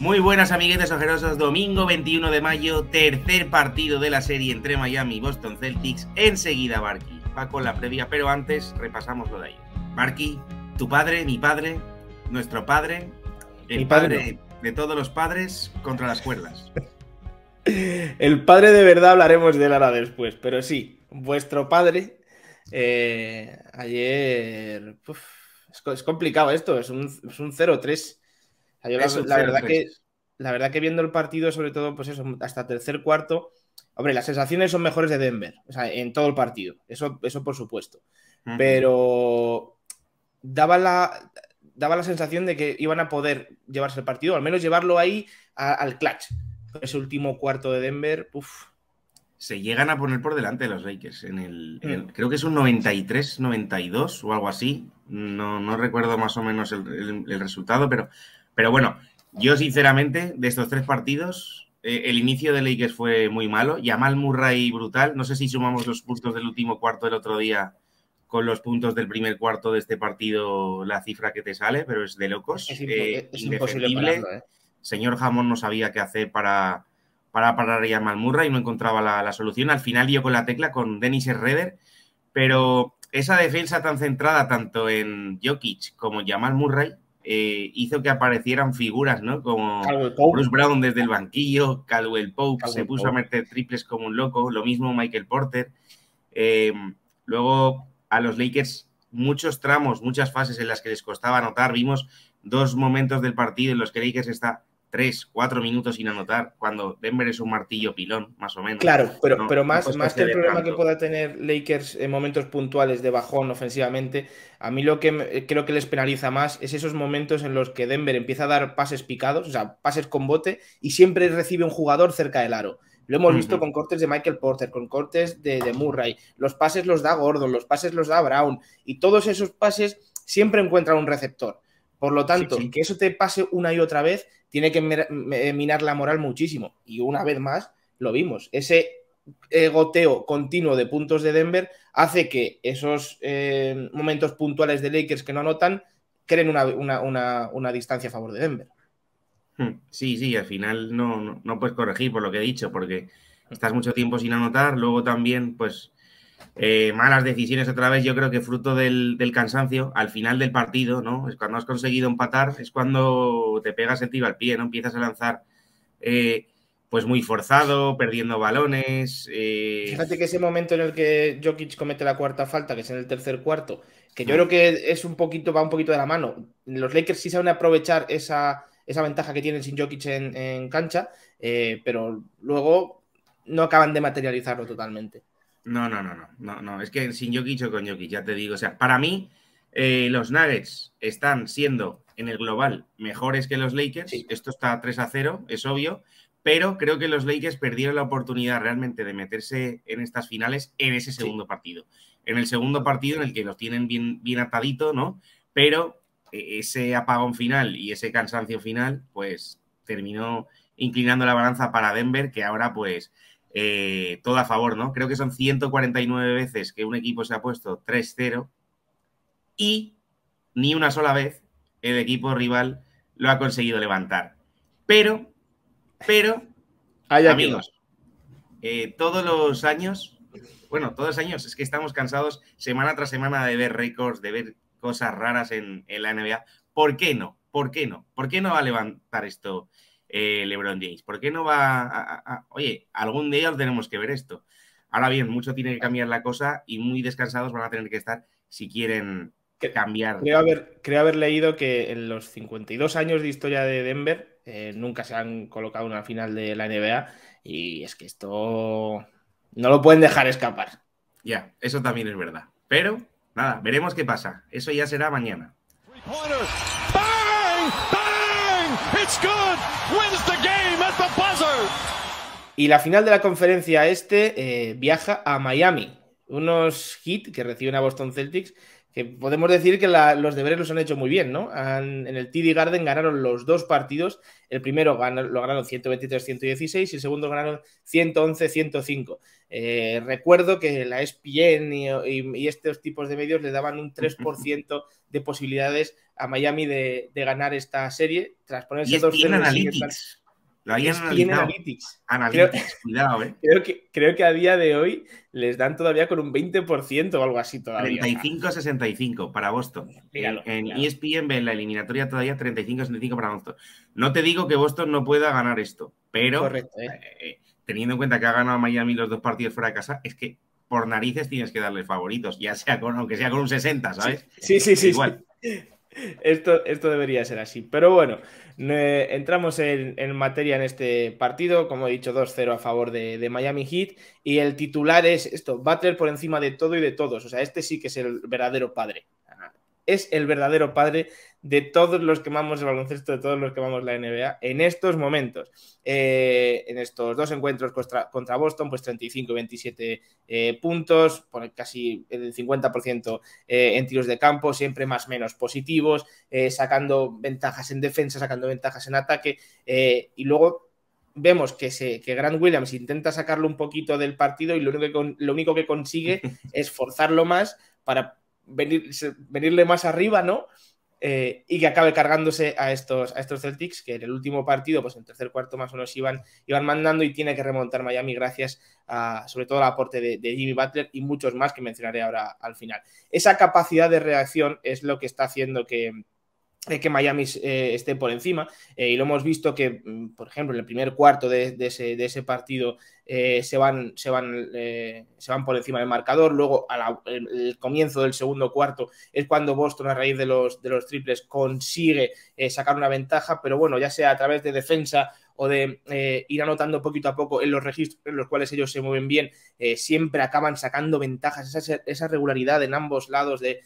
Muy buenas amiguetes ojerosos, domingo 21 de mayo, tercer partido de la serie entre Miami y Boston Celtics. Enseguida Barky va con la previa, pero antes repasamos lo de ahí. Barky, tu padre, mi padre, nuestro padre, el padre, de todos los padres contra las cuerdas. el padre de verdad hablaremos de él ahora después, pero sí, vuestro padre eh, ayer... es, complicado esto, es un, es un 0-3 la, verdad que, la verdad que viendo el partido, sobre todo, pues eso, hasta tercer cuarto, hombre, las sensaciones son mejores de Denver, o sea, en todo el partido, eso, eso por supuesto. Pero daba la, daba la sensación de que iban a poder llevarse el partido, al menos llevarlo ahí al clutch. Ese último cuarto de Denver, se llegan a poner por delante de los Lakers. En el, mm. creo que es un 93, 92 o algo así. No, no recuerdo más o menos el, el, resultado, pero pero bueno, yo sinceramente, de estos tres partidos, eh, el inicio de Lakers fue muy malo. Yamal Murray brutal. No sé si sumamos los puntos del último cuarto del otro día con los puntos del primer cuarto de este partido, la cifra que te sale, pero es de locos. Es, eh, imposible. ¿eh? Señor Jamón no sabía qué hacer para, para parar a Yamal Murray y no encontraba la, solución. Al final dio con la tecla con Dennis Herreder, pero esa defensa tan centrada tanto en Jokic como Yamal Murray eh, hizo que aparecieran figuras, ¿no? Como Bruce Brown desde el banquillo, Caldwell Pope se puso a meter triples como un loco, lo mismo Michael Porter. Eh, luego a los Lakers muchos tramos, muchas fases en las que les costaba anotar. Vimos dos momentos del partido en los que Lakers está tres, cuatro minutos sin anotar, cuando Denver es un martillo pilón, más o menos. Claro, pero, pero más, más que el problema que pueda tener Lakers en momentos puntuales de bajón ofensivamente, a mí lo que eh, creo que les penaliza más es esos momentos en los que Denver empieza a dar pases picados, o sea, pases con bote, y siempre recibe un jugador cerca del aro. Lo hemos visto con cortes de Michael Porter, con cortes de, Murray. Los pases los da Gordon, los pases los da Brown. Y todos esos pases siempre encuentran un receptor. Por lo tanto, que eso te pase una y otra vez tiene que eh, minar la moral muchísimo. Y una vez más, lo vimos. Ese goteo continuo de puntos de Denver hace que esos eh, momentos puntuales de Lakers que no anotan creen una, distancia a favor de Denver. Hmm. Sí, sí, al final no, no, no puedes corregir por lo que he dicho, porque estás mucho tiempo sin anotar, luego también pues eh, malas decisiones otra vez, yo creo que fruto del, cansancio, al final del partido, ¿no? Es cuando has conseguido empatar, es cuando te pegas el tiro al pie, ¿no? Empiezas a lanzar eh, pues muy forzado, perdiendo balones. Eh, Fíjate que ese momento en el que Jokic comete la cuarta falta, que es en el tercer cuarto, que yo creo que es un poquito, va un poquito de la mano. Los Lakers sí saben aprovechar esa, ventaja que tienen sin Jokic en cancha, pero luego no acaban de materializarlo totalmente. No, no, no, no, no, Es que sin Jokic o con Jokic, ya te digo. O sea, para mí, eh, los Nuggets están siendo en el global mejores que los Lakers. Esto está 3 a 0, es obvio. Pero creo que los Lakers perdieron la oportunidad realmente de meterse en estas finales en ese segundo partido. En el segundo partido en el que los tienen bien, bien atadito, ¿no? Pero eh, ese apagón final y ese cansancio final, pues terminó inclinando la balanza para Denver, que ahora pues eh, todo a favor, ¿no? Creo que son 149 veces que un equipo se ha puesto 3-0 y ni una sola vez el equipo rival lo ha conseguido levantar. Pero, pero, amigos, eh, todos los años, bueno, todos los años es que estamos cansados semana tras semana de ver récords, de ver cosas raras en la NBA. ¿Por qué no? ¿Por qué no? ¿Por qué no va a levantar esto eh, LeBron James. ¿Por qué no va a, Oye, algún día tenemos que ver esto. Ahora bien, mucho tiene que cambiar la cosa y muy descansados van a tener que estar si quieren cambiar. Creo haber, creo haber leído que en los 52 años de historia de Denver eh, nunca se han colocado una final de la NBA y es que esto no lo pueden dejar escapar. Ya, eso también es verdad. Pero, nada, veremos qué pasa. Eso ya será mañana. Y la final de la conferencia este eh, viaja a Miami. Unos hits que reciben a Boston Celtics podemos decir que los deberes los han hecho muy bien, ¿no? en el TD Garden ganaron los dos partidos. El primero lo ganaron 123-116 y el segundo ganaron 111-105. Eh, recuerdo que la ESPN y, estos tipos de medios le daban un 3% de posibilidades a Miami de, ganar esta serie tras ponerse 2-0. Eh. creo, que, creo que a día de hoy les dan todavía con un 20% o algo así todavía. 35-65 para Boston. en ESPN e en la eliminatoria todavía 35-65 para Boston. No te digo que Boston no pueda ganar esto, pero eh. Eh, teniendo en cuenta que ha ganado Miami los dos partidos fuera de casa, es que por narices tienes que darle favoritos, ya sea con, aunque sea con un 60, ¿sabes? Sí, sí, Sí. Esto, esto, debería ser así. Pero bueno, entramos en, materia en este partido. Como he dicho, 2-0 a favor de, de, Miami Heat. Y el titular es esto: Butler por encima de todo y de todos. O sea, este sí que es el verdadero padre es el verdadero padre de todos los que amamos el baloncesto, de todos los que amamos la NBA en estos momentos. Eh, en estos dos encuentros contra, Boston, pues 35 27 eh, puntos, casi el 50% eh, en tiros de campo, siempre más menos positivos, sacando ventajas en defensa, sacando ventajas en ataque, y luego vemos que, se, que Grant Williams intenta sacarlo un poquito del partido y lo único que, lo único que consigue es forzarlo más para venirle más arriba, ¿no? Eh, y que acabe cargándose a estos, a estos Celtics, que en el último partido, pues en tercer cuarto más o menos iban, iban mandando y tiene que remontar Miami gracias a, sobre todo al aporte de, Jimmy Butler y muchos más que mencionaré ahora al final. Esa capacidad de reacción es lo que está haciendo que, que Miami eh, esté por encima. Eh, y lo hemos visto que, mm, por ejemplo, en el primer cuarto de, ese, partido eh, se, van, se, van, se van por encima del marcador. Luego, al comienzo del segundo cuarto es cuando Boston, a raíz de los, de los triples, consigue sacar una ventaja. Pero bueno, ya sea a través de defensa o de eh, ir anotando poquito a poco en los registros en los cuales ellos se mueven bien, eh, siempre acaban sacando ventajas. Esa, regularidad en ambos lados de,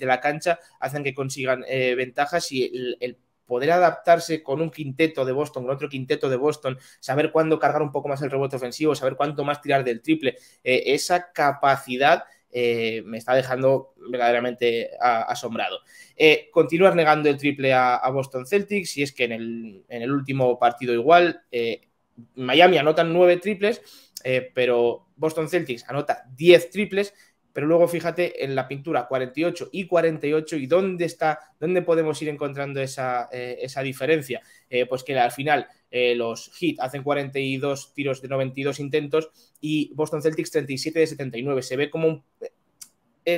la cancha hacen que consigan eh, ventajas y el, poder adaptarse con un quinteto de Boston, con otro quinteto de Boston, saber cuándo cargar un poco más el rebote ofensivo, saber cuánto más tirar del triple, esa capacidad eh, me está dejando verdaderamente asombrado. Eh, continúas negando el triple a, Boston Celtics y es que en el, último partido igual, eh, Miami anotan nueve triples, eh, pero Boston Celtics anota diez triples, pero luego fíjate en la pintura 48 y 48 y dónde está, dónde podemos ir encontrando esa, eh, diferencia. Eh, pues que al final eh, los Heat hacen 42 tiros de 92 intentos y Boston Celtics 37 de 79. Se ve como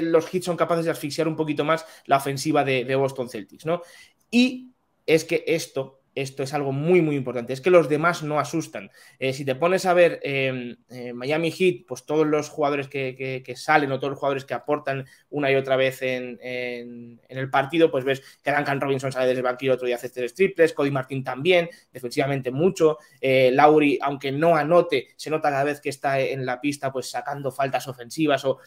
los Heat son capaces de asfixiar un poquito más la ofensiva de, de Boston Celtics, ¿no? Y es que esto esto es algo muy, muy importante. Es que los demás no asustan. Eh, si te pones a ver eh, eh, Miami Heat, pues todos los jugadores que, salen o todos los jugadores que aportan una y otra vez en, el partido, pues ves que Duncan Robinson sale desde el banquillo otro día hace tres triples, Cody Martin también, defensivamente mucho. Lauri, aunque no anote, se nota cada vez que está en la pista, pues sacando faltas ofensivas o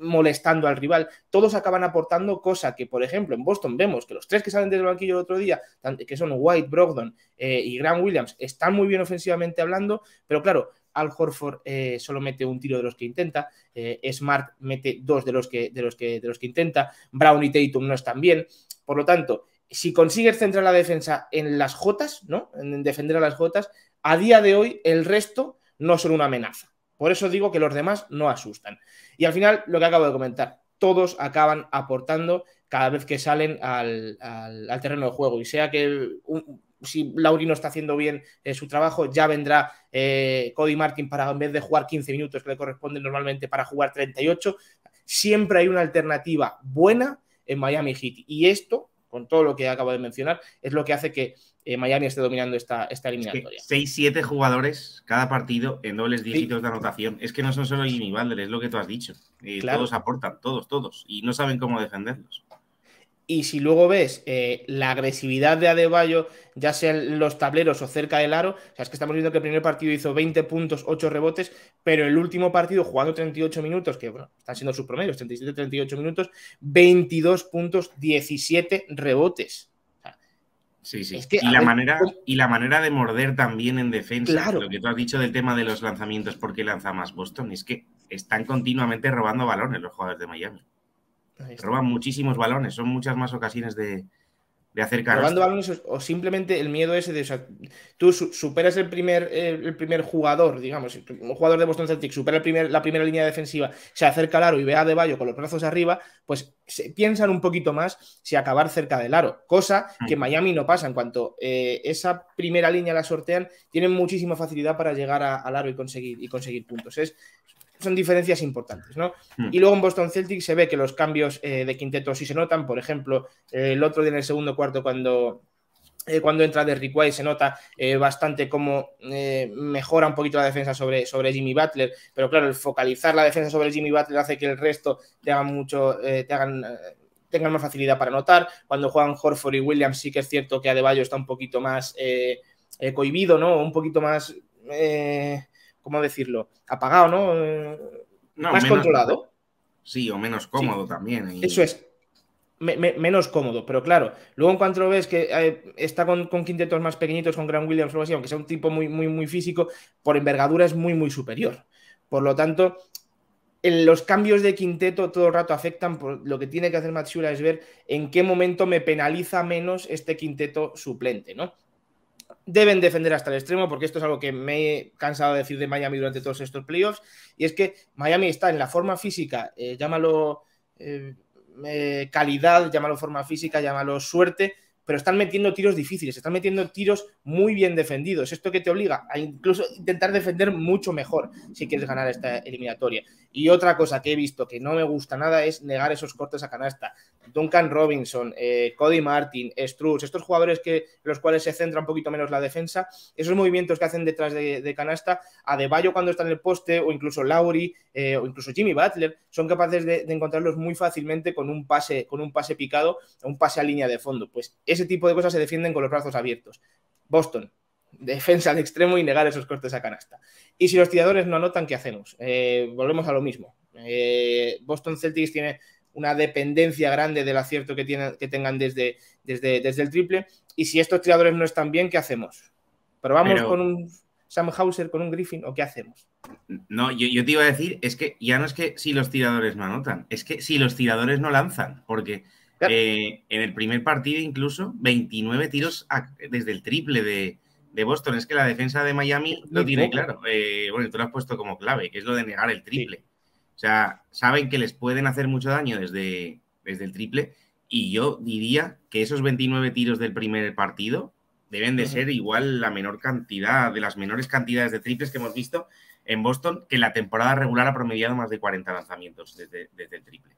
molestando al rival, todos acaban aportando cosa que, por ejemplo, en Boston vemos que los tres que salen del banquillo el otro día, que son White, Brogdon eh, y Grant Williams, están muy bien ofensivamente hablando, pero claro, Al Horford eh, solo mete un tiro de los que intenta, eh, Smart mete dos de los, que, de, los que, de los que intenta, Brown y Tatum no están bien, por lo tanto, si consigues centrar la defensa en las Jotas, ¿no? En defender a las Jotas, a día de hoy el resto no son una amenaza. Por eso digo que los demás no asustan. Y al final, lo que acabo de comentar, todos acaban aportando cada vez que salen al, terreno de juego. Y sea que si si no está haciendo bien eh, su trabajo, ya vendrá eh, Cody Martin para, en vez de jugar 15 minutos que le corresponden normalmente, para jugar 38. Siempre hay una alternativa buena en Miami Heat. Y esto con todo lo que acabo de mencionar, es lo que hace que eh, Miami esté dominando esta, esta eliminatoria. 6 siete jugadores cada partido en dobles dígitos de anotación. Es que no son solo Jimmy Butler, es lo que tú has dicho. Eh, todos aportan, todos, todos. Y no saben cómo defenderlos. Y si luego ves eh, la agresividad de Adebayo, ya sea en los tableros o cerca del aro, o es que estamos viendo que el primer partido hizo 20 puntos, 8 rebotes, pero el último partido jugando 38 minutos, que bueno, están siendo sus promedios, 37-38 minutos, 22 puntos, 17 rebotes. sí, sí. y, la manera, y la manera de morder también en defensa, lo que tú has dicho del tema de los lanzamientos, porque lanza más Boston, es que están continuamente robando balones los jugadores de Miami roban muchísimos balones, son muchas más ocasiones de, de Robando balones o, simplemente el miedo ese de, tú superas el primer, el primer jugador, digamos, un jugador de Boston Celtics supera el primer, la primera línea defensiva, se acerca al aro y ve a De con los brazos arriba, pues se piensan un poquito más si acabar cerca del aro, cosa mm. que Miami no pasa. En cuanto eh, esa primera línea la sortean, tienen muchísima facilidad para llegar a, al aro y conseguir, y conseguir puntos. Es, son diferencias importantes, ¿no? Hmm. Y luego en Boston Celtic se ve que los cambios eh, de quinteto sí se notan, por ejemplo, eh, el otro día en el segundo cuarto cuando... Eh, cuando entra Derrick White se nota bastante cómo mejora un poquito la defensa sobre, sobre Jimmy Butler, pero claro, el focalizar la defensa sobre Jimmy Butler hace que el resto te mucho, te hagan tengan más facilidad para notar Cuando juegan Horford y Williams, sí que es cierto que Adebayo está un poquito más cohibido, ¿no? Un poquito más. ¿cómo decirlo? Apagado, ¿no? Más controlado. Sí, o menos cómodo también. Eso es. menos cómodo, pero claro, luego en cuanto ves que eh, está con, quintetos más pequeñitos, con Gran Williams o aunque sea un tipo muy, muy, muy físico, por envergadura es muy, muy superior. Por lo tanto, los cambios de quinteto todo el rato afectan. lo que tiene que hacer Matsula es ver en qué momento me penaliza menos este quinteto suplente, ¿no? deben defender hasta el extremo, porque esto es algo que me he cansado de decir de Miami durante todos estos playoffs, y es que Miami está en la forma física, eh, llámalo eh, eh, calidad, llámalo forma física, llámalo suerte, pero están metiendo tiros difíciles, están metiendo tiros muy bien defendidos. Esto que te obliga a incluso intentar defender mucho mejor si quieres ganar esta eliminatoria. Y otra cosa que he visto que no me gusta nada es negar esos cortes a canasta. Duncan Robinson, eh, Cody Martin, Struz, estos jugadores que los cuales se centra un poquito menos la defensa, esos movimientos que hacen detrás de, canasta, a cuando está en el poste, o incluso Lauri, eh, o incluso Jimmy Butler, son capaces de, encontrarlos muy fácilmente con un pase, con un pase picado, un pase a línea de fondo. Pues ese tipo de cosas se defienden con los brazos abiertos. Boston, defensa al extremo y negar esos cortes a canasta. Y si los tiradores no anotan, ¿qué hacemos? Eh, volvemos a lo mismo. Eh, Boston Celtics tiene una dependencia grande del acierto que, tienen, que tengan desde, desde, desde, el triple. Y si estos tiradores no están bien, ¿qué hacemos? ¿Probamos con un Sam Hauser, con un Griffin o qué hacemos? No, yo, te iba a decir, es que ya no es que si los tiradores no anotan, es que si los tiradores no lanzan, porque eh, en el primer partido incluso 29 tiros desde el triple de, de Boston. Es que la defensa de Miami lo tiene claro. Eh, bueno, tú lo has puesto como clave, que es lo de negar el triple. O sea, saben que les pueden hacer mucho daño desde, desde el triple. Y yo diría que esos 29 tiros del primer partido deben de ser igual la menor cantidad, de las menores cantidades de triples que hemos visto en Boston, que la temporada regular ha promediado más de 40 lanzamientos desde, desde el triple.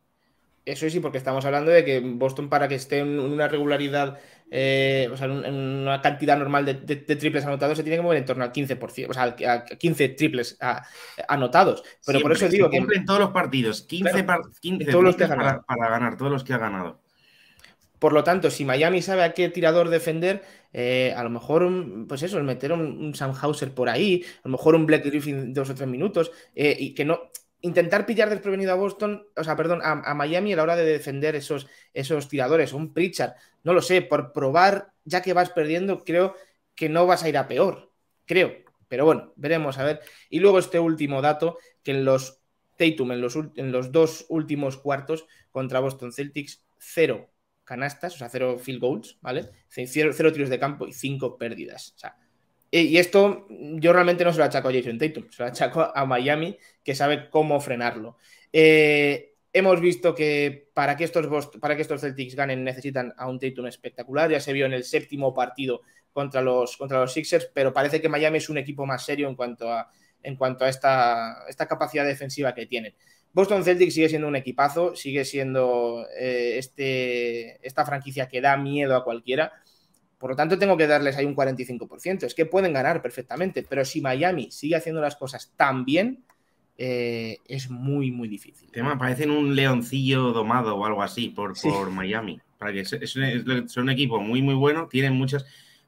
Eso sí, porque estamos hablando de que Boston, para que esté en una regularidad eh, o sea, una cantidad normal de, triples anotados se tiene que mover en torno al 15%, o sea, a 15 triples anotados. Pero por eso digo. que, en todos los partidos, 15, 15 todos los para, ganar, todos los que ha ganado. Por lo tanto, si Miami sabe a qué tirador defender, eh, a lo mejor, pues eso, meter un, un Sam Hauser por ahí, a lo mejor un Black Griffin dos o tres minutos, eh, y que no, intentar pillar desprevenido a Boston, o sea, perdón, a, Miami a la hora de defender esos, esos tiradores, un Pritchard, no lo sé, por probar, ya que vas perdiendo, creo que no vas a ir a peor, creo, pero bueno, veremos, a ver. Y luego este último dato, que en los Tatum, en los, en los dos últimos cuartos contra Boston Celtics, cero canastas, o sea, cero field goals, ¿vale? Cero, cero tiros de campo y cinco pérdidas, o sea, y esto yo realmente no se lo achaco a Jason Tatum, se lo achaco a Miami, que sabe cómo frenarlo. Eh, hemos visto que para que, estos Celtics ganen necesitan a un Tatum espectacular. Ya se vio en el séptimo partido contra los, contra los Sixers, pero parece que Miami es un equipo más serio en cuanto a, en cuanto a esta, capacidad defensiva que tienen. Boston Celtics sigue siendo un equipazo, sigue siendo eh, este, esta franquicia que da miedo a cualquiera por lo tanto, tengo que darles ahí un 45%. Es que pueden ganar perfectamente, pero si Miami sigue haciendo las cosas tan bien, eh, es muy, muy difícil. Tema, parecen un leoncillo domado o algo así por, por Miami. Para que es, un equipo muy, muy bueno, tienen muchas,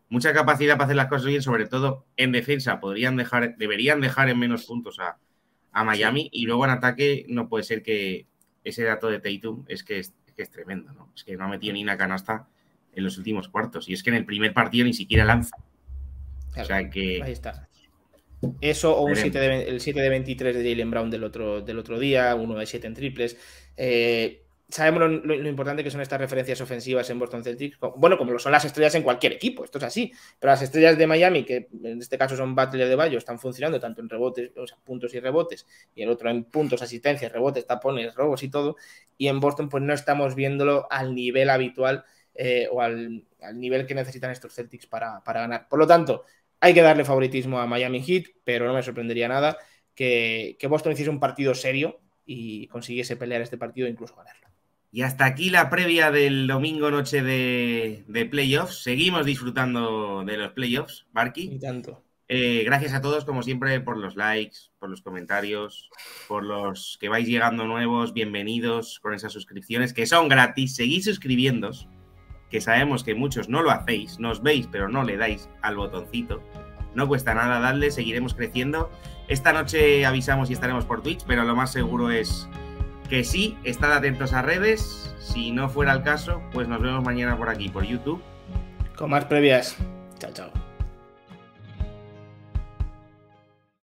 mucha capacidad para hacer las cosas bien, sobre todo en defensa. Podrían dejar, deberían dejar en menos puntos a, Miami y luego en ataque no puede ser que ese dato de Tatum es que es, que es tremendo, ¿no? Es que no ha metido ni una canasta en los últimos cuartos. Y es que en el primer partido ni siquiera lanza. o sea que. Ahí está. Eso o un el 7 de 23 de Jalen Brown del otro, del otro día, uno de 7 en triples. Eh, sabemos lo, importante que son estas referencias ofensivas en Boston Celtics. Bueno, como lo son las estrellas en cualquier equipo, esto es así. Pero las estrellas de Miami, que en este caso son Butler de Bayo, están funcionando tanto en rebotes, o sea, puntos y rebotes, y el otro en puntos, asistencias, rebotes, tapones, robos y todo. Y en Boston, pues no estamos viéndolo al nivel habitual eh, o al, nivel que necesitan estos Celtics para, ganar. Por lo tanto, hay que darle favoritismo a Miami Heat, pero no me sorprendería nada que, Boston hiciese un partido serio y consiguiese pelear este partido e incluso ganarlo. Y hasta aquí la previa del domingo noche de, playoffs. Seguimos disfrutando de los playoffs, Barky. tanto. Eh, gracias a todos, como siempre, por los likes, por los comentarios, por los que vais llegando nuevos, bienvenidos con esas suscripciones que son gratis. seguís suscribiéndos, que sabemos que muchos no lo hacéis, nos veis, pero no le dais al botoncito. No cuesta nada darle, seguiremos creciendo. Esta noche avisamos y estaremos por Twitch, pero lo más seguro es que sí, estad atentos a redes. Si no fuera el caso, pues nos vemos mañana por aquí, por YouTube. Con más previas. Chao, chao.